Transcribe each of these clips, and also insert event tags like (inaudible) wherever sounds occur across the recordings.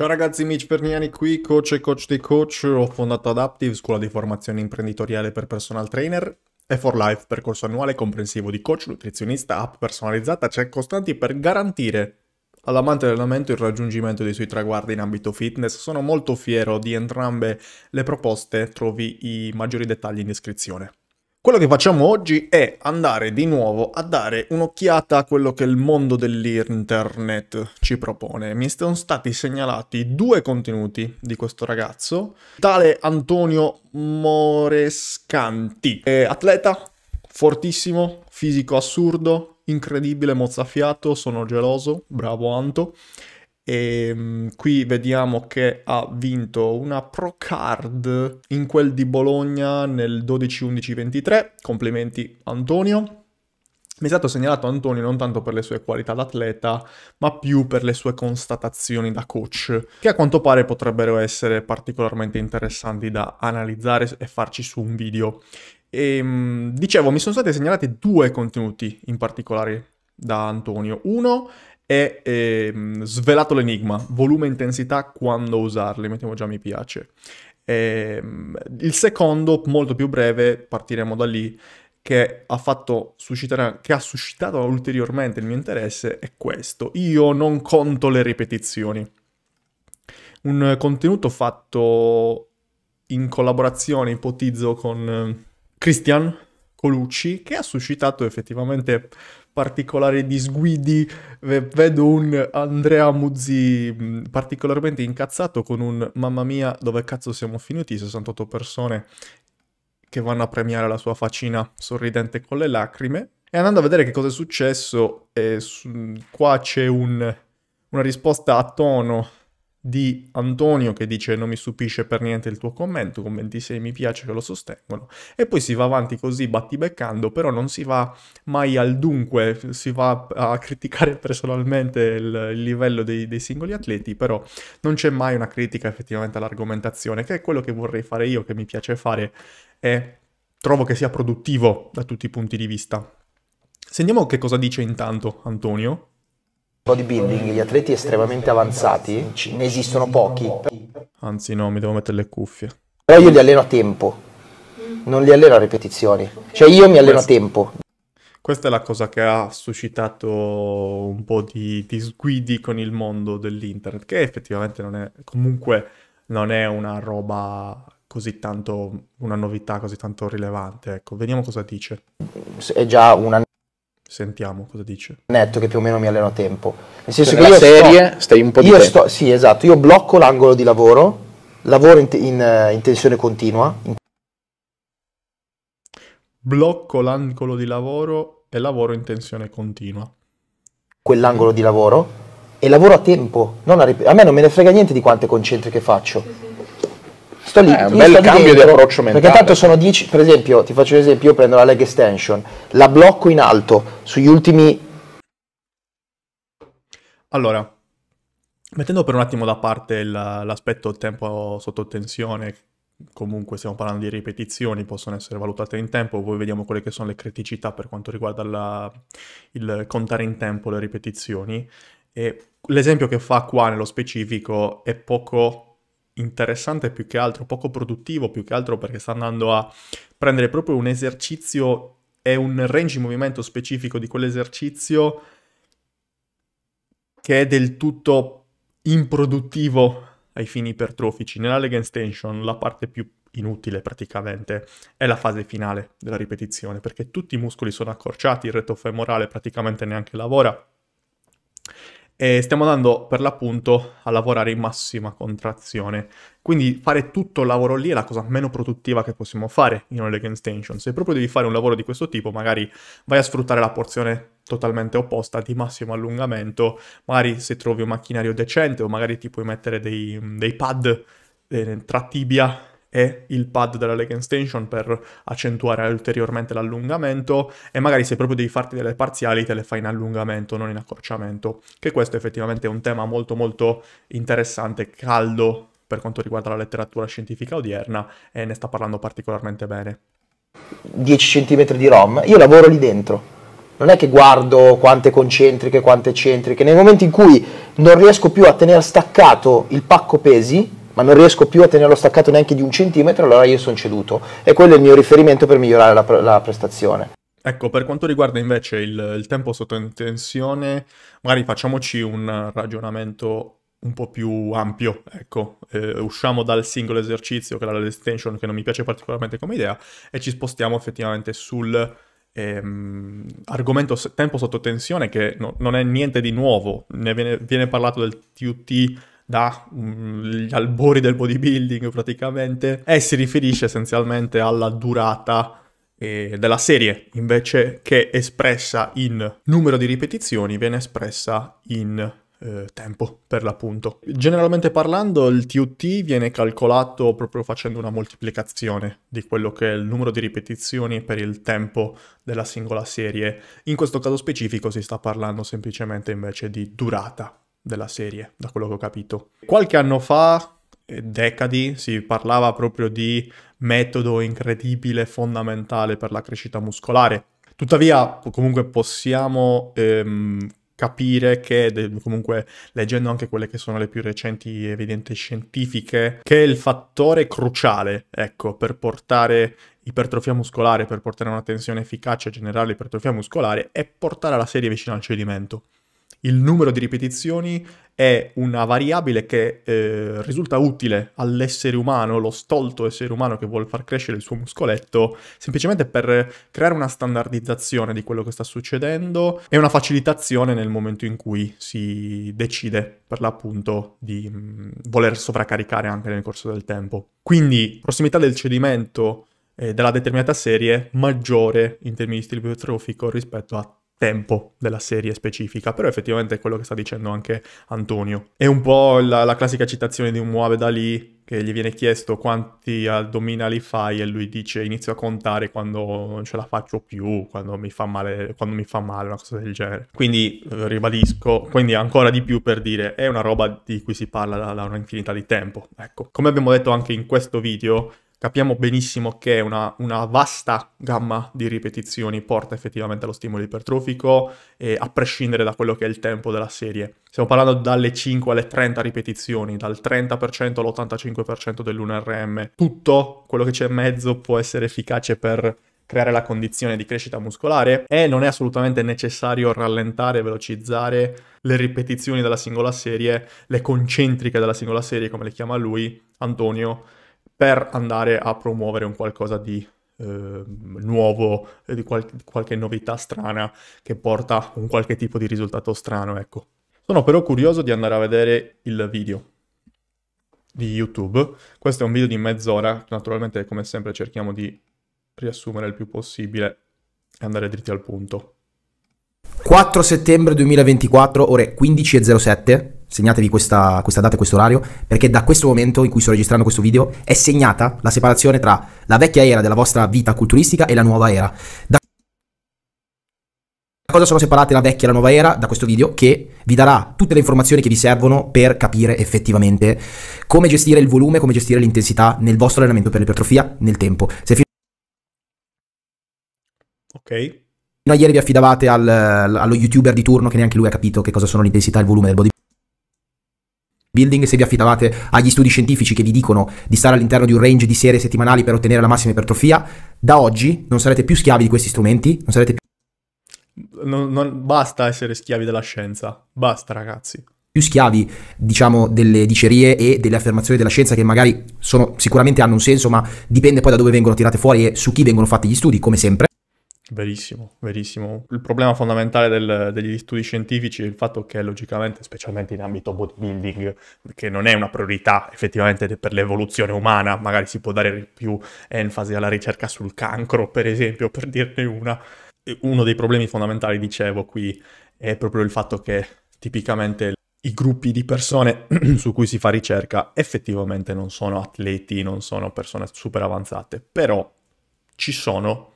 Ciao ragazzi, Mitch Perniani qui, coach e coach di coach, ho fondato Adaptive, scuola di formazione imprenditoriale per personal trainer e for life, percorso annuale comprensivo di coach, nutrizionista, app personalizzata, c'è costanti per garantire all'amante allenamento il raggiungimento dei suoi traguardi in ambito fitness. Sono molto fiero di entrambe le proposte, trovi i maggiori dettagli in descrizione. Quello che facciamo oggi è andare di nuovo a dare un'occhiata a quello che il mondo dell'internet ci propone. Mi sono stati segnalati due contenuti di questo ragazzo, tale Antonio Morescanti, è atleta fortissimo, fisico assurdo, incredibile, mozzafiato, sono geloso, bravo Anto. E ehm, qui vediamo che ha vinto una Pro Card in quel di Bologna nel 12-11-23. Complimenti Antonio. Mi è stato segnalato Antonio non tanto per le sue qualità d'atleta, ma più per le sue constatazioni da coach, che a quanto pare potrebbero essere particolarmente interessanti da analizzare e farci su un video. E, ehm, dicevo, mi sono stati segnalati due contenuti in particolare da Antonio. Uno è ehm, svelato l'enigma, volume e intensità, quando usarli, mettiamo già mi piace. Ehm, il secondo, molto più breve, partiremo da lì, che ha fatto suscitare, che ha suscitato ulteriormente il mio interesse, è questo. Io non conto le ripetizioni. Un contenuto fatto in collaborazione, ipotizzo, con eh, Christian Colucci, che ha suscitato effettivamente di sguidi, vedo un Andrea Muzzi mm, particolarmente incazzato con un mamma mia dove cazzo siamo finiti, 68 persone che vanno a premiare la sua facina sorridente con le lacrime. E andando a vedere che cosa è successo, eh, su, qua c'è un, una risposta a tono di Antonio che dice non mi stupisce per niente il tuo commento con 26 mi piace che lo sostengono e poi si va avanti così battibeccando però non si va mai al dunque si va a criticare personalmente il, il livello dei, dei, singoli atleti però non c'è mai una critica effettivamente all'argomentazione che è quello che vorrei fare io che mi piace fare e trovo che sia produttivo da tutti i punti di vista sentiamo che cosa dice intanto Antonio bodybuilding gli atleti estremamente avanzati ne esistono pochi. Anzi no, mi devo mettere le cuffie. Però io li alleno a tempo, non li alleno a ripetizioni. Cioè io mi alleno a tempo. Questa è la cosa che ha suscitato un po' di, di sguidi con il mondo dell'internet, che effettivamente non è, comunque non è una roba così tanto, una novità così tanto rilevante. Ecco, vediamo cosa dice. È già una Sentiamo cosa dice. Netto che più o meno mi alleno a tempo. Nel senso cioè, che io serie sto, stai un po' di io sto, sì, esatto, io blocco l'angolo di lavoro, lavoro in, in, eh, in tensione continua. In... Blocco l'angolo di lavoro e lavoro in tensione continua. Quell'angolo di lavoro e lavoro a tempo, a, rip- a me non me ne frega niente di quante concentri che faccio sto lì. Eh, un bel cambio dentro, di approccio mentale. Perché tanto sono 10, per esempio, ti faccio un esempio, io prendo la leg extension, la blocco in alto sugli ultimi... Allora, mettendo per un attimo da parte l'aspetto tempo sotto tensione, comunque stiamo parlando di ripetizioni, possono essere valutate in tempo, poi vediamo quelle che sono le criticità per quanto riguarda la, il contare in tempo le ripetizioni. E l'esempio che fa qua nello specifico è poco interessante più che altro, poco produttivo più che altro perché sta andando a prendere proprio un esercizio e un range di movimento specifico di quell'esercizio che è del tutto improduttivo ai fini ipertrofici. Nella leg extension la parte più inutile praticamente è la fase finale della ripetizione perché tutti i muscoli sono accorciati, il retto femorale praticamente neanche lavora e stiamo andando per l'appunto a lavorare in massima contrazione. Quindi fare tutto il lavoro lì è la cosa meno produttiva che possiamo fare in un leg extension. Se proprio devi fare un lavoro di questo tipo, magari vai a sfruttare la porzione totalmente opposta di massimo allungamento, magari se trovi un macchinario decente o magari ti puoi mettere dei, dei pad eh, tra tibia e il pad della leg extension per accentuare ulteriormente l'allungamento e magari se proprio devi farti delle parziali te le fai in allungamento, non in accorciamento, che questo effettivamente è un tema molto molto interessante, caldo per quanto riguarda la letteratura scientifica odierna e ne sta parlando particolarmente bene. 10 cm di ROM, io lavoro lì dentro. Non è che guardo quante concentriche, quante eccentriche. Nel momento in cui non riesco più a tenere staccato il pacco pesi, ma non riesco più a tenerlo staccato neanche di un centimetro, allora io sono ceduto. E quello è il mio riferimento per migliorare la, la prestazione. Ecco, per quanto riguarda invece il, il tempo sotto tensione, magari facciamoci un ragionamento un po' più ampio, ecco, eh, usciamo dal singolo esercizio che è la extension che non mi piace particolarmente come idea e ci spostiamo effettivamente sul ehm, argomento tempo sotto tensione che no, non è niente di nuovo, ne viene, viene parlato del TUT dagli mm, albori del bodybuilding praticamente e si riferisce essenzialmente alla durata eh, della serie, invece che espressa in numero di ripetizioni viene espressa in eh, tempo per l'appunto. Generalmente parlando il TUT viene calcolato proprio facendo una moltiplicazione di quello che è il numero di ripetizioni per il tempo della singola serie. In questo caso specifico si sta parlando semplicemente invece di durata della serie, da quello che ho capito. Qualche anno fa, eh, decadi, si parlava proprio di metodo incredibile, fondamentale per la crescita muscolare. Tuttavia, comunque possiamo ehm, capire che, comunque leggendo anche quelle che sono le più recenti evidenze scientifiche, che il fattore cruciale, ecco, per portare ipertrofia muscolare, per portare una tensione efficace e generare ipertrofia muscolare, è portare la serie vicino al cedimento. Il numero di ripetizioni è una variabile che eh, risulta utile all'essere umano, lo stolto essere umano che vuole far crescere il suo muscoletto, semplicemente per creare una standardizzazione di quello che sta succedendo e una facilitazione nel momento in cui si decide per l'appunto di mh, mm, voler sovraccaricare anche nel corso del tempo. Quindi prossimità del cedimento eh, della determinata serie maggiore in termini di stimolo biotrofico rispetto a tempo della serie specifica, però effettivamente è quello che sta dicendo anche Antonio. È un po' la, la classica citazione di un Muhammad Ali che gli viene chiesto quanti addominali fai e lui dice inizio a contare quando non ce la faccio più, quando mi fa male, quando mi fa male, una cosa del genere. Quindi eh, ribadisco, quindi ancora di più per dire è una roba di cui si parla da, da un'infinità di tempo. Ecco, come abbiamo detto anche in questo video, capiamo benissimo che una, una, vasta gamma di ripetizioni porta effettivamente allo stimolo ipertrofico, eh, a prescindere da quello che è il tempo della serie. Stiamo parlando dalle 5 alle 30 ripetizioni, dal 30% all'85% dell'1RM. Tutto quello che c'è in mezzo può essere efficace per creare la condizione di crescita muscolare e non è assolutamente necessario rallentare, velocizzare le ripetizioni della singola serie, le concentriche della singola serie, come le chiama lui, Antonio, per andare a promuovere un qualcosa di ehm, eh, nuovo, di, qual- qualche novità strana che porta un qualche tipo di risultato strano, ecco. Sono però curioso di andare a vedere il video di YouTube. Questo è un video di mezz'ora, naturalmente come sempre cerchiamo di riassumere il più possibile e andare dritti al punto. 4 settembre 2024, ore 15.07 segnatevi questa, questa data e questo orario, perché da questo momento in cui sto registrando questo video è segnata la separazione tra la vecchia era della vostra vita culturistica e la nuova era. Da cosa sono separate la vecchia e la nuova era? Da questo video che vi darà tutte le informazioni che vi servono per capire effettivamente come gestire il volume, come gestire l'intensità nel vostro allenamento per l'ipertrofia nel tempo. Se fino ok. Fino a ieri vi affidavate al, allo youtuber di turno che neanche lui ha capito che cosa sono l'intensità e il volume del body building, se vi affidavate agli studi scientifici che vi dicono di stare all'interno di un range di serie settimanali per ottenere la massima ipertrofia, da oggi non sarete più schiavi di questi strumenti, non sarete più... Non, non, basta essere schiavi della scienza, basta ragazzi. Più schiavi, diciamo, delle dicerie e delle affermazioni della scienza che magari sono, sicuramente hanno un senso, ma dipende poi da dove vengono tirate fuori e su chi vengono fatti gli studi, come sempre. Verissimo, verissimo. Il problema fondamentale del, degli studi scientifici è il fatto che logicamente, specialmente in ambito bodybuilding, che non è una priorità effettivamente per l'evoluzione umana, magari si può dare più enfasi alla ricerca sul cancro, per esempio, per dirne una. Uno dei problemi fondamentali, dicevo qui, è proprio il fatto che tipicamente i gruppi di persone (clears throat) su cui si fa ricerca effettivamente non sono atleti, non sono persone super avanzate, però ci sono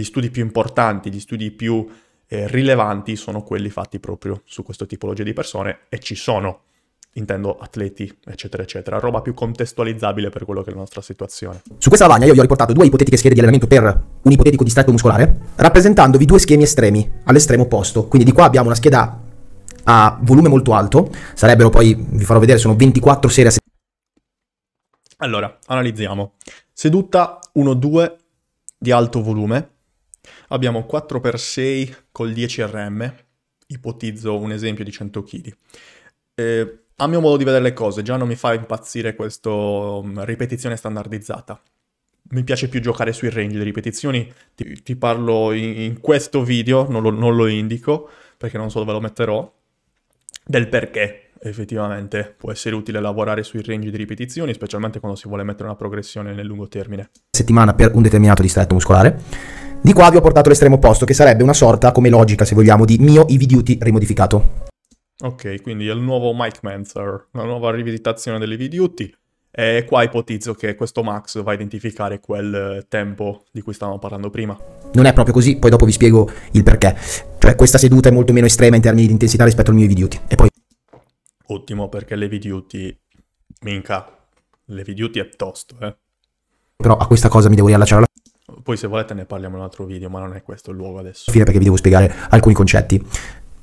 gli studi più importanti, gli studi più eh, rilevanti sono quelli fatti proprio su questa tipologia di persone e ci sono, intendo atleti, eccetera, eccetera, roba più contestualizzabile per quello che è la nostra situazione. Su questa lavagna io vi ho riportato due ipotetiche schede di allenamento per un ipotetico distretto muscolare, rappresentandovi due schemi estremi all'estremo opposto. Quindi di qua abbiamo una scheda a volume molto alto, sarebbero poi, vi farò vedere, sono 24 serie a settimana. Allora, analizziamo. Seduta 1-2 di alto volume, Abbiamo 4x6 col 10 RM, ipotizzo un esempio di 100 kg. Eh, a mio modo di vedere le cose, già non mi fa impazzire questa mm, ripetizione standardizzata. Mi piace più giocare sui range di ripetizioni, ti, ti parlo in, in, questo video, non lo, non lo indico perché non so dove lo metterò, del perché effettivamente può essere utile lavorare sui range di ripetizioni, specialmente quando si vuole mettere una progressione nel lungo termine. Settimana per un determinato distretto muscolare di qua vi ho portato l'estremo opposto, che sarebbe una sorta, come logica se vogliamo, di mio Eevee Duty rimodificato. Ok, quindi è il nuovo Mike Manzer, una nuova rivisitazione dell'Eevee Duty. E qua ipotizzo che questo max va a identificare quel eh, tempo di cui stavamo parlando prima. Non è proprio così, poi dopo vi spiego il perché. Cioè questa seduta è molto meno estrema in termini di intensità rispetto al mio heavy duty. E poi... Ottimo, perché l'heavy duty... Minca, l'heavy duty è tosto, eh. Però a questa cosa mi devo riallacciare la... Poi se volete ne parliamo in un altro video, ma non è questo il luogo adesso. Fine perché vi devo spiegare alcuni concetti.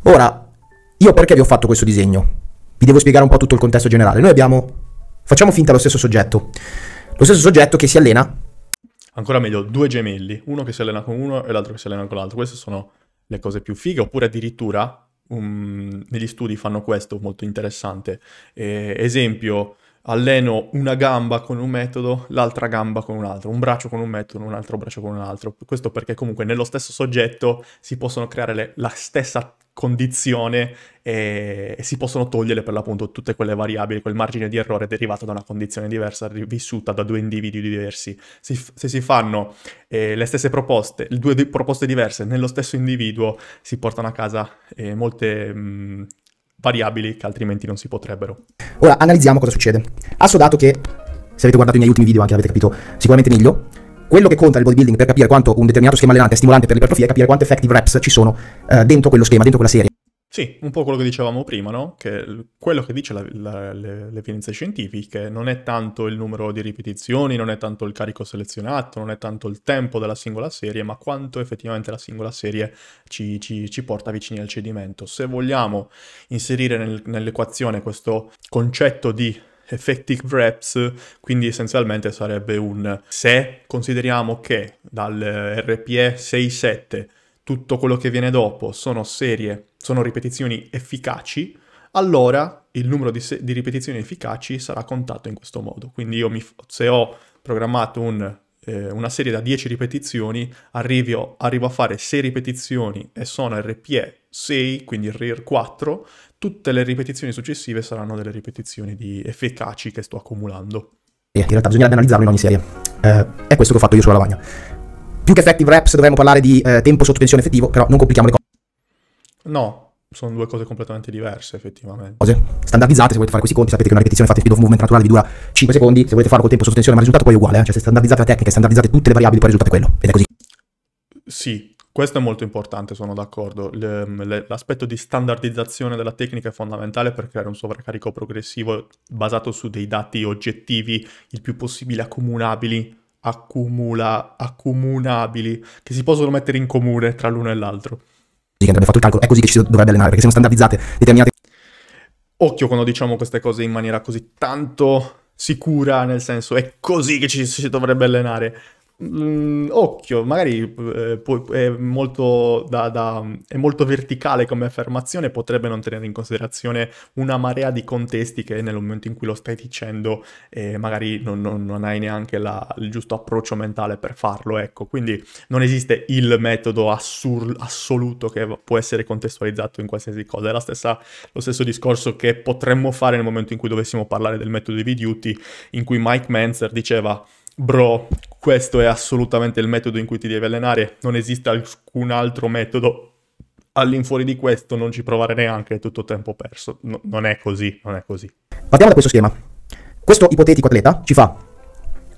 Ora, io perché vi ho fatto questo disegno? Vi devo spiegare un po' tutto il contesto generale. Noi abbiamo, facciamo finta lo stesso soggetto, lo stesso soggetto che si allena. Ancora meglio, due gemelli, uno che si allena con uno e l'altro che si allena con l'altro. Queste sono le cose più fighe, oppure addirittura um, negli studi fanno questo, molto interessante. Eh, esempio, alleno una gamba con un metodo, l'altra gamba con un altro, un braccio con un metodo, un altro braccio con un altro. Questo perché comunque nello stesso soggetto si possono creare le, la stessa condizione e, e, si possono togliere per l'appunto tutte quelle variabili, quel margine di errore derivato da una condizione diversa vissuta da due individui diversi. Si, se si fanno eh, le stesse proposte, due di, proposte diverse nello stesso individuo, si portano a casa eh, molte... Mh, mm, variabili che altrimenti non si potrebbero. Ora analizziamo cosa succede. Assodato che, se avete guardato i miei ultimi video anche avete capito sicuramente meglio, quello che conta nel bodybuilding per capire quanto un determinato schema allenante è stimolante per l'ipertrofia è capire quante effective reps ci sono eh, dentro quello schema, dentro quella serie. Sì, un po' quello che dicevamo prima, no? Che quello che dice la, la, le, le, evidenze scientifiche non è tanto il numero di ripetizioni, non è tanto il carico selezionato, non è tanto il tempo della singola serie, ma quanto effettivamente la singola serie ci, ci, ci porta vicini al cedimento. Se vogliamo inserire nel, nell'equazione questo concetto di effective reps, quindi essenzialmente sarebbe un se consideriamo che dal RPE 6-7 tutto quello che viene dopo sono serie sono ripetizioni efficaci, allora il numero di, se- di ripetizioni efficaci sarà contato in questo modo. Quindi io f- se ho programmato un, eh, una serie da 10 ripetizioni, arrivo, arrivo a fare 6 ripetizioni e sono RPE 6, quindi RIR 4, tutte le ripetizioni successive saranno delle ripetizioni di efficaci che sto accumulando. E eh, in realtà bisognerebbe analizzarlo in ogni serie. Eh, è questo che ho fatto io sulla lavagna. Più che effective reps dovremmo parlare di eh, tempo sotto tensione effettivo, però non complichiamo le cose. No, sono due cose completamente diverse effettivamente. Cose standardizzate, se volete fare questi conti sapete che una ripetizione fatta in speed of movement naturale vi dura 5 secondi, se volete farlo col tempo sospensione ma il risultato poi è uguale, eh? cioè se standardizzate la tecnica e standardizzate tutte le variabili poi il risultato è quello, ed è così. Sì, questo è molto importante, sono d'accordo. Ehm, l'aspetto di standardizzazione della tecnica è fondamentale per creare un sovraccarico progressivo basato su dei dati oggettivi il più possibile accumulabili. accumula, accumulabili, che si possono mettere in comune tra l'uno e l'altro che abbiamo fatto il calcolo, è così che ci si dovrebbe allenare, perché sono standardizzate determinate... Occhio quando diciamo queste cose in maniera così tanto sicura, nel senso è così che ci si dovrebbe allenare. Mm, occhio, magari eh, pu- è, molto da, da, è, molto verticale come affermazione, potrebbe non tenere in considerazione una marea di contesti che nel momento in cui lo stai dicendo eh, magari non, non, non, hai neanche la, il giusto approccio mentale per farlo, ecco, quindi non esiste il metodo assur- assoluto che può essere contestualizzato in qualsiasi cosa, è stessa, lo stesso discorso che potremmo fare nel momento in cui dovessimo parlare del metodo di Viduti, in cui Mike Manzer diceva Bro, questo è assolutamente il metodo in cui ti devi allenare, non esiste alcun altro metodo. All'infuori di questo non ci provare neanche, è tutto tempo perso. No, non è così, non è così. Partiamo da questo schema. Questo ipotetico atleta ci fa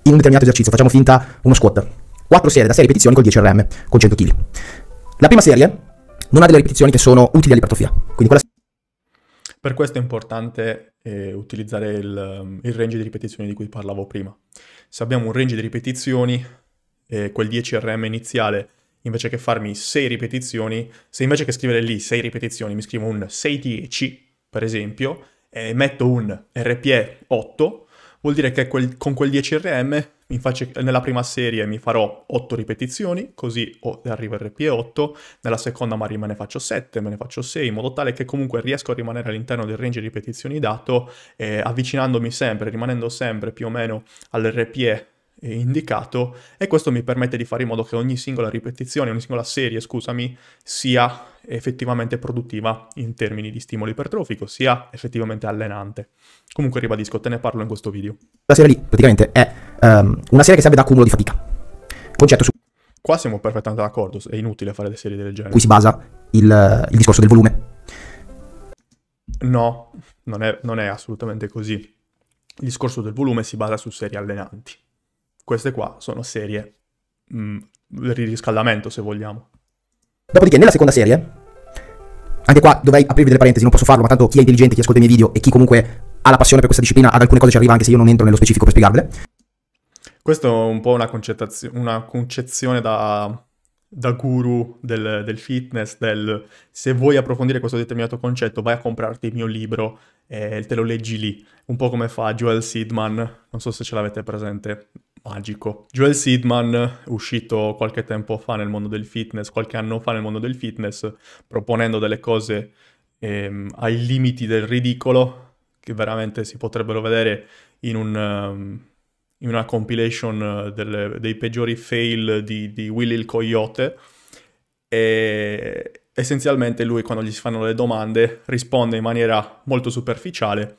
in un determinato esercizio, facciamo finta uno squat, 4 serie da 6 ripetizioni col 10 RM, con 100 kg. La prima serie non ha delle ripetizioni che sono utili all'ipertrofia, quindi quella per questo è importante eh, utilizzare il, il, range di ripetizioni di cui parlavo prima. Se abbiamo un range di ripetizioni, eh, quel 10 RM iniziale, invece che farmi 6 ripetizioni, se invece che scrivere lì 6 ripetizioni mi scrivo un 6-10, per esempio, e metto un RPE 8, vuol dire che quel, con quel 10 RM faccio, nella prima serie mi farò 8 ripetizioni, così arrivo al RPE 8 nella seconda magari me ne faccio 7, me ne faccio 6, in modo tale che comunque riesco a rimanere all'interno del range di ripetizioni dato, eh, avvicinandomi sempre, rimanendo sempre più o meno all'RPE indicato e questo mi permette di fare in modo che ogni singola ripetizione, ogni singola serie, scusami, sia effettivamente produttiva in termini di stimolo ipertrofico, sia effettivamente allenante. Comunque ribadisco, te ne parlo in questo video. La serie lì praticamente è um, una serie che serve da accumulo di fatica. Concetto su Qua siamo perfettamente d'accordo, è inutile fare delle serie del genere. Qui si basa il, il discorso del volume. No, non è, non è assolutamente così. Il discorso del volume si basa su serie allenanti queste qua sono serie mh, mm, del riscaldamento, se vogliamo. Dopodiché, nella seconda serie, anche qua dovrei aprirvi delle parentesi, non posso farlo, ma tanto chi è intelligente, chi ascolta i miei video e chi comunque ha la passione per questa disciplina, ad alcune cose ci arriva anche se io non entro nello specifico per spiegarvele. Questa è un po' una, concettazio- una concezione da, da guru del, del, fitness, del se vuoi approfondire questo determinato concetto vai a comprarti il mio libro e te lo leggi lì, un po' come fa Joel Sidman, non so se ce l'avete presente, magico. Joel Sidman, uscito qualche tempo fa nel mondo del fitness, qualche anno fa nel mondo del fitness, proponendo delle cose ehm, ai limiti del ridicolo, che veramente si potrebbero vedere in, un, um, in una compilation eh, delle, dei peggiori fail di, di Willy il Coyote. E essenzialmente lui quando gli si fanno le domande risponde in maniera molto superficiale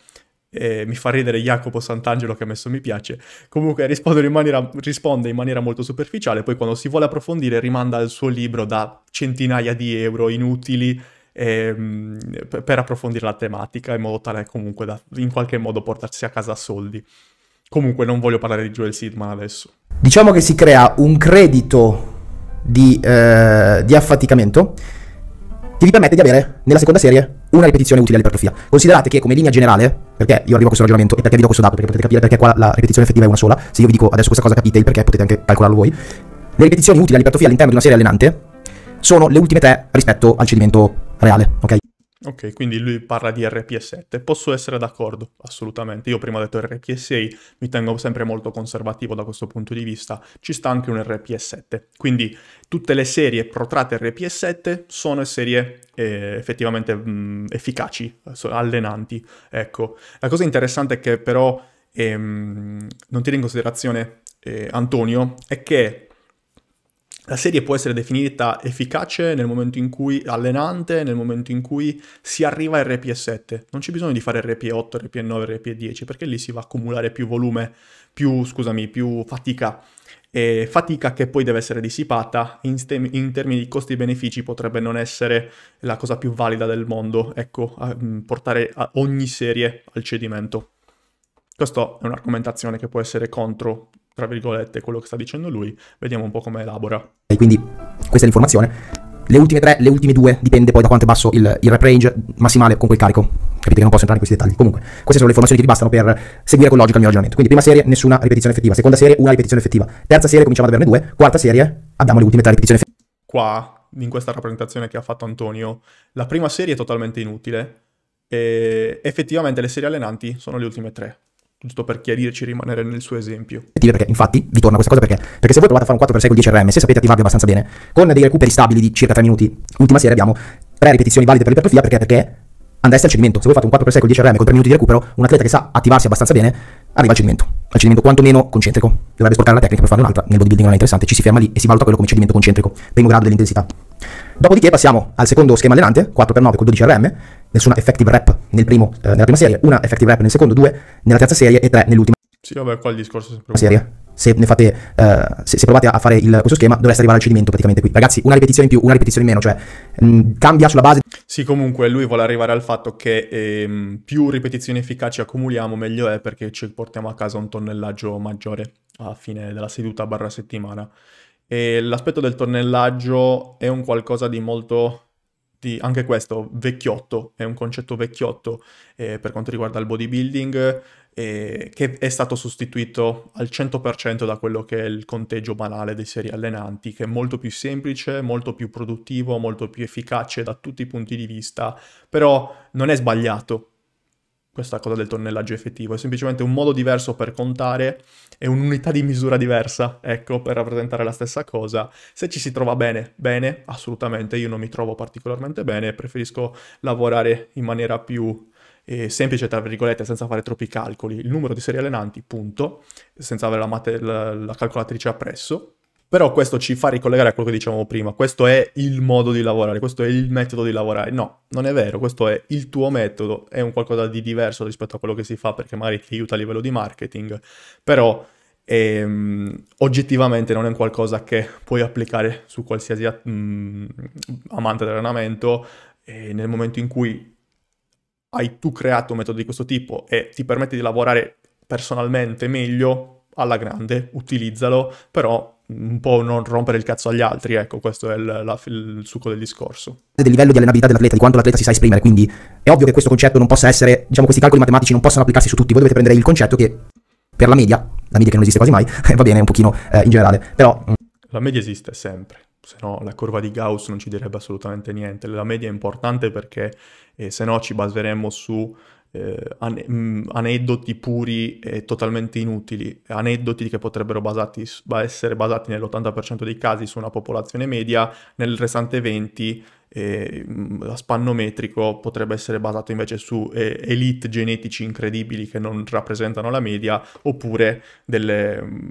eh, mi fa ridere Jacopo Sant'Angelo che ha messo mi piace. Comunque in maniera, risponde in maniera molto superficiale, poi quando si vuole approfondire rimanda al suo libro da centinaia di euro inutili ehm, per approfondire la tematica in modo tale comunque da in qualche modo portarsi a casa soldi. Comunque non voglio parlare di Joel Sidman adesso. Diciamo che si crea un credito di, eh, di affaticamento che vi permette di avere nella seconda serie una ripetizione utile all'ipertrofia. Considerate che come linea generale, perché io arrivo a questo ragionamento e perché vi do questo dato, perché potete capire perché qua la ripetizione effettiva è una sola, se io vi dico adesso questa cosa capite il perché potete anche calcolarlo voi, le ripetizioni utili all'ipertrofia all'interno di una serie allenante sono le ultime tre rispetto al cedimento reale, ok? Ok, quindi lui parla di RPS 7 Posso essere d'accordo, assolutamente. Io prima ho detto RPS 6 mi tengo sempre molto conservativo da questo punto di vista. Ci sta anche un RPS 7 Quindi tutte le serie protratte RPS 7 sono serie eh, effettivamente mh, mm, efficaci, allenanti. Ecco, la cosa interessante è che però ehm, non tiene in considerazione eh, Antonio è che la serie può essere definita efficace nel momento in cui, allenante, nel momento in cui si arriva a RPE7. Non c'è bisogno di fare RPE8, RPE9, RPE10, perché lì si va a accumulare più volume, più, scusami, più fatica. E fatica che poi deve essere dissipata, in, stem- in termini di costi-benefici potrebbe non essere la cosa più valida del mondo, ecco, a, mh, mm, portare ogni serie al cedimento. Questa è un'argomentazione che può essere contro tra virgolette, quello che sta dicendo lui, vediamo un po' come elabora. E quindi questa è l'informazione. Le ultime tre, le ultime due, dipende poi da quanto è basso il, il rep range massimale con quel carico. Capite che non posso entrare in questi dettagli. Comunque, queste sono le informazioni che ti bastano per seguire con logica il mio ragionamento. Quindi prima serie, nessuna ripetizione effettiva. Seconda serie, una ripetizione effettiva. Terza serie, cominciamo ad averne due. Quarta serie, abbiamo le ultime tre ripetizioni effettive. Qua, in questa rappresentazione che ha fatto Antonio, la prima serie è totalmente inutile. E effettivamente le serie allenanti sono le ultime tre giusto per chiarirci e rimanere nel suo esempio. Perché infatti vi torna questa cosa perché, perché se voi provate a fare un 4x6 con 10 RM, se sapete attivarvi abbastanza bene, con dei recuperi stabili di circa 3 minuti, l'ultima serie abbiamo 3 ripetizioni valide per l'ipertrofia perché, perché andreste al cedimento. Se voi fate un 4x6 con 10 RM con 3 minuti di recupero, un atleta che sa attivarsi abbastanza bene arriva al cedimento. Al cedimento quantomeno concentrico. Dovrebbe sporcare la tecnica per fare un'altra. Nel bodybuilding non è interessante, ci si ferma lì e si valuta quello come cedimento concentrico, primo grado dell'intensità. Dopodiché passiamo al secondo schema allenante, 4x9 con 12 RM, nessuna effective rep nel primo, eh, nella prima serie, una effective rep nel secondo, due nella terza serie e tre nell'ultima. Sì, vabbè, qua il discorso è sempre serie. Se, fate, eh, se, se, provate a fare il, questo schema, dovreste arrivare al cedimento praticamente qui. Ragazzi, una ripetizione in più, una ripetizione in meno, cioè mh, mm, cambia sulla base. Sì, comunque lui vuole arrivare al fatto che ehm, più ripetizioni efficaci accumuliamo, meglio è perché ci portiamo a casa un tonnellaggio maggiore a fine della seduta barra settimana. E l'aspetto del tonnellaggio è un qualcosa di molto di, anche questo vecchiotto, è un concetto vecchiotto eh, per quanto riguarda il bodybuilding, eh, che è stato sostituito al 100% da quello che è il conteggio banale dei seri allenanti, che è molto più semplice, molto più produttivo, molto più efficace da tutti i punti di vista, però non è sbagliato questa cosa del tonnellaggio effettivo, è semplicemente un modo diverso per contare e un'unità di misura diversa, ecco, per rappresentare la stessa cosa. Se ci si trova bene, bene, assolutamente, io non mi trovo particolarmente bene, preferisco lavorare in maniera più eh, semplice, tra virgolette, senza fare troppi calcoli, il numero di serie allenanti, punto, senza avere la, mat- la, la calcolatrice appresso, però questo ci fa ricollegare a quello che dicevamo prima, questo è il modo di lavorare, questo è il metodo di lavorare. No, non è vero, questo è il tuo metodo, è un qualcosa di diverso rispetto a quello che si fa perché magari ti aiuta a livello di marketing, però ehm, oggettivamente non è un qualcosa che puoi applicare su qualsiasi at- mh, mm, amante dell'allenamento e nel momento in cui hai tu creato un metodo di questo tipo e ti permette di lavorare personalmente meglio, alla grande, utilizzalo, però un po' non rompere il cazzo agli altri, ecco, questo è il, la, il succo del discorso. Del livello di allenabilità dell'atleta, di quanto l'atleta si sa esprimere, quindi è ovvio che questo concetto non possa essere, diciamo, questi calcoli matematici non possono applicarsi su tutti, voi dovete prendere il concetto che per la media, la media che non esiste quasi mai, (laughs) va bene un pochino eh, in generale, però... Mm. La media esiste sempre, se no la curva di Gauss non ci direbbe assolutamente niente, la media è importante perché eh, se no ci baseremmo su eh, an- mm, aneddoti puri e totalmente inutili, aneddoti che potrebbero basati, essere basati nell'80% dei casi su una popolazione media, nel restante 20 eh, mm, a spannometrico potrebbe essere basato invece su eh, elite genetici incredibili che non rappresentano la media oppure delle mm,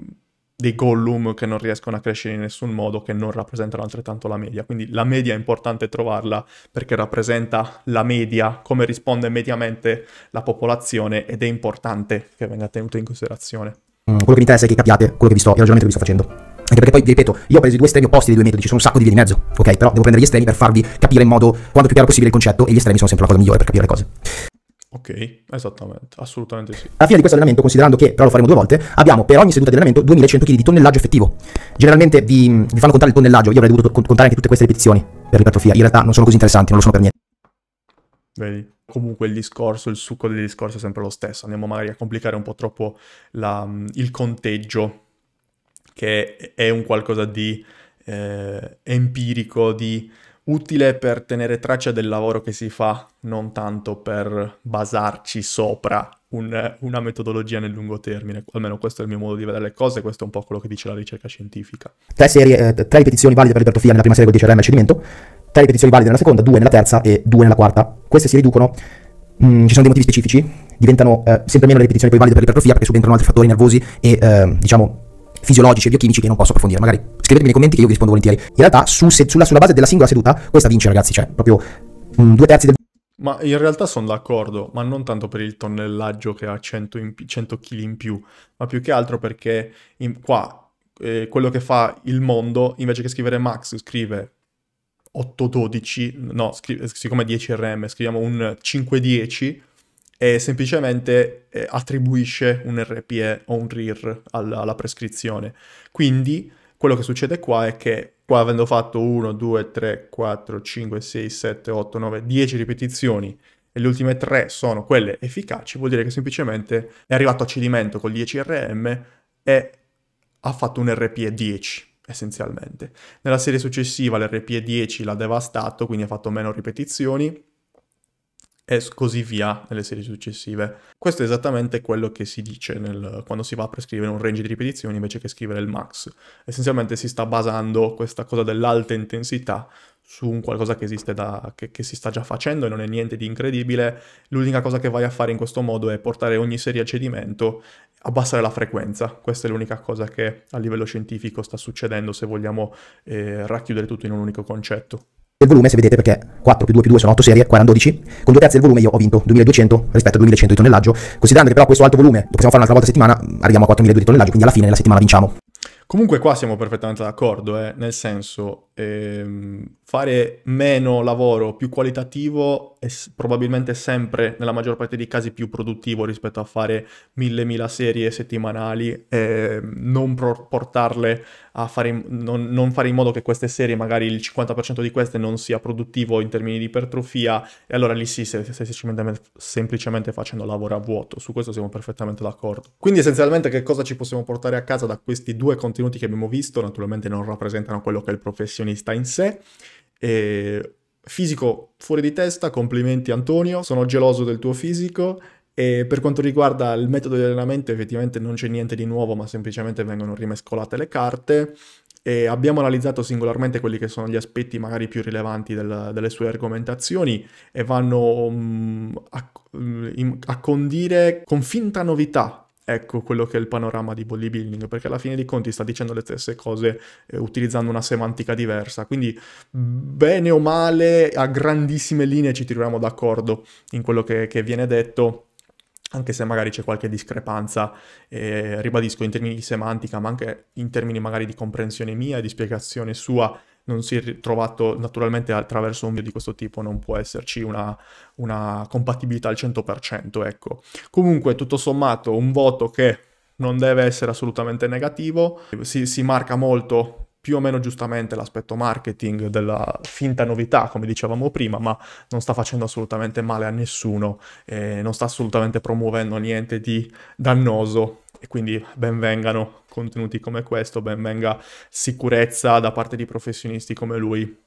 dei gollum che non riescono a crescere in nessun modo, che non rappresentano altrettanto la media. Quindi la media è importante trovarla perché rappresenta la media, come risponde mediamente la popolazione ed è importante che venga tenuto in considerazione. Mm, quello che mi interessa è che capiate quello che vi sto, il ragionamento che vi sto facendo. Anche perché poi, vi ripeto, io ho preso i due estremi opposti dei due metodi, ci sono un sacco di vie di mezzo, ok? Però devo prendere gli estremi per farvi capire in modo quanto più chiaro possibile il concetto e gli estremi sono sempre la cosa migliore per capire le cose. Ok, esattamente, assolutamente sì. Alla fine di questo allenamento, considerando che però lo faremo due volte, abbiamo per ogni seduta di allenamento 2100 kg di tonnellaggio effettivo. Generalmente vi, vi fanno contare il tonnellaggio, io avrei dovuto contare anche tutte queste ripetizioni per l'ipertrofia, in realtà non sono così interessanti, non lo sono per niente. Vedi? Comunque il discorso, il succo del discorso è sempre lo stesso, andiamo magari a complicare un po' troppo la, il conteggio, che è un qualcosa di eh, empirico, di utile per tenere traccia del lavoro che si fa, non tanto per basarci sopra un, una metodologia nel lungo termine. Almeno questo è il mio modo di vedere le cose, questo è un po' quello che dice la ricerca scientifica. Tre, serie, eh, tre ripetizioni valide per l'ipertrofia nella prima serie con 10 RM cedimento, tre ripetizioni valide nella seconda, due nella terza e due nella quarta. Queste si riducono, mh, mm, ci sono dei motivi specifici, diventano eh, sempre meno le ripetizioni poi valide per l'ipertrofia perché subentrano altri fattori nervosi e eh, diciamo fisiologici e biochimici che non posso approfondire. Magari scrivetemi nei commenti che io vi rispondo volentieri. In realtà, su, se, sulla, sulla, base della singola seduta, questa vince, ragazzi. Cioè, proprio mh, mm, due terzi del. Ma in realtà sono d'accordo, ma non tanto per il tonnellaggio che ha 100, kg in più, ma più che altro perché in, qua eh, quello che fa il mondo, invece che scrivere max, scrive 812, no, scri- eh, siccome 10 RM, scriviamo un 510 e semplicemente eh, attribuisce un RPE o un RIR alla, alla, prescrizione. Quindi quello che succede qua è che qua avendo fatto 1, 2, 3, 4, 5, 6, 7, 8, 9, 10 ripetizioni e le ultime 3 sono quelle efficaci, vuol dire che semplicemente è arrivato a cedimento col 10 RM e ha fatto un RPE 10 essenzialmente. Nella serie successiva l'RPE 10 l'ha devastato, quindi ha fatto meno ripetizioni e così via nelle serie successive. Questo è esattamente quello che si dice nel, quando si va a prescrivere un range di ripetizioni invece che scrivere il max. Essenzialmente si sta basando questa cosa dell'alta intensità su un qualcosa che esiste da, che, che si sta già facendo e non è niente di incredibile. L'unica cosa che vai a fare in questo modo è portare ogni serie a cedimento, abbassare la frequenza. Questa è l'unica cosa che a livello scientifico sta succedendo se vogliamo eh, racchiudere tutto in un unico concetto del volume, se vedete perché 4 più 2 più 2 sono 8 serie, 412, con due terzi del volume io ho vinto 2200 rispetto a 2100 di tonnellaggio, considerando che però questo alto volume lo possiamo fare un'altra volta a settimana, arriviamo a 4200 di tonnellaggio, quindi alla fine della settimana vinciamo. Comunque qua siamo perfettamente d'accordo, eh? nel senso, ehm, fare meno lavoro più qualitativo è probabilmente sempre, nella maggior parte dei casi, più produttivo rispetto a fare mille mila serie settimanali e non portarle a fare, non, non fare in modo che queste serie, magari il 50% di queste non sia produttivo in termini di ipertrofia e allora lì sì, stai semplicemente, semplicemente facendo lavoro a vuoto, su questo siamo perfettamente d'accordo. Quindi essenzialmente che cosa ci possiamo portare a casa da questi due contenuti che abbiamo visto? Naturalmente non rappresentano quello che è il professionista in sé, e fisico fuori di testa, complimenti Antonio, sono geloso del tuo fisico. E per quanto riguarda il metodo di allenamento, effettivamente non c'è niente di nuovo, ma semplicemente vengono rimescolate le carte. E abbiamo analizzato singolarmente quelli che sono gli aspetti magari più rilevanti del, delle sue argomentazioni e vanno um, a, mm, a condire con finta novità ecco quello che è il panorama di bodybuilding, perché alla fine dei conti sta dicendo le stesse cose eh, utilizzando una semantica diversa. Quindi, bene o male, a grandissime linee ci troviamo d'accordo in quello che, che viene detto anche se magari c'è qualche discrepanza, eh, ribadisco in termini di semantica, ma anche in termini magari di comprensione mia e di spiegazione sua non si è ritrovato naturalmente attraverso un video di questo tipo, non può esserci una, una compatibilità al 100%, ecco. Comunque, tutto sommato, un voto che non deve essere assolutamente negativo, si, si marca molto più o meno giustamente l'aspetto marketing della finta novità, come dicevamo prima, ma non sta facendo assolutamente male a nessuno, eh, non sta assolutamente promuovendo niente di dannoso e quindi benvengano contenuti come questo, ben venga sicurezza da parte di professionisti come lui,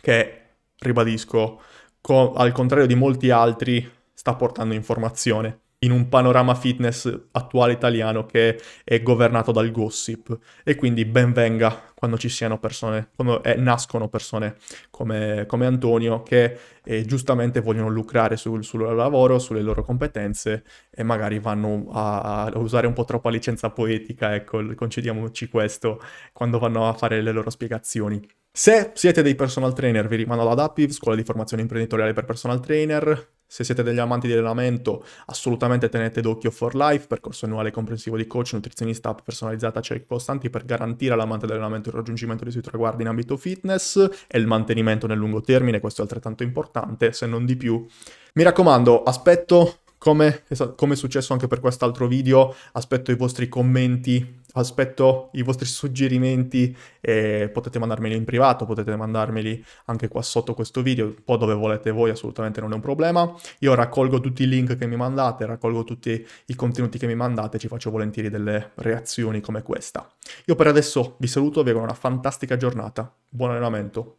che, ribadisco, co- al contrario di molti altri, sta portando informazione in un panorama fitness attuale italiano che è governato dal gossip e quindi ben venga quando ci siano persone, quando eh, nascono persone come, come Antonio che eh, giustamente vogliono lucrare sul, sul, loro lavoro, sulle loro competenze e magari vanno a, a usare un po' troppa licenza poetica, ecco, concediamoci questo, quando vanno a fare le loro spiegazioni. Se siete dei personal trainer, vi rimando ad Adaptive, scuola di formazione imprenditoriale per personal trainer, se siete degli amanti di allenamento, assolutamente tenete d'occhio For Life, percorso annuale comprensivo di coach, nutrizionista, app personalizzata, check costanti per garantire all'amante dell'allenamento il raggiungimento dei suoi traguardi in ambito fitness e il mantenimento nel lungo termine, questo è altrettanto importante, se non di più. Mi raccomando, aspetto, come, come è successo anche per quest'altro video, aspetto i vostri commenti aspetto i vostri suggerimenti e potete mandarmeli in privato, potete mandarmeli anche qua sotto questo video, un po' dove volete voi, assolutamente non è un problema. Io raccolgo tutti i link che mi mandate, raccolgo tutti i contenuti che mi mandate, ci faccio volentieri delle reazioni come questa. Io per adesso vi saluto, vi auguro una fantastica giornata, buon allenamento.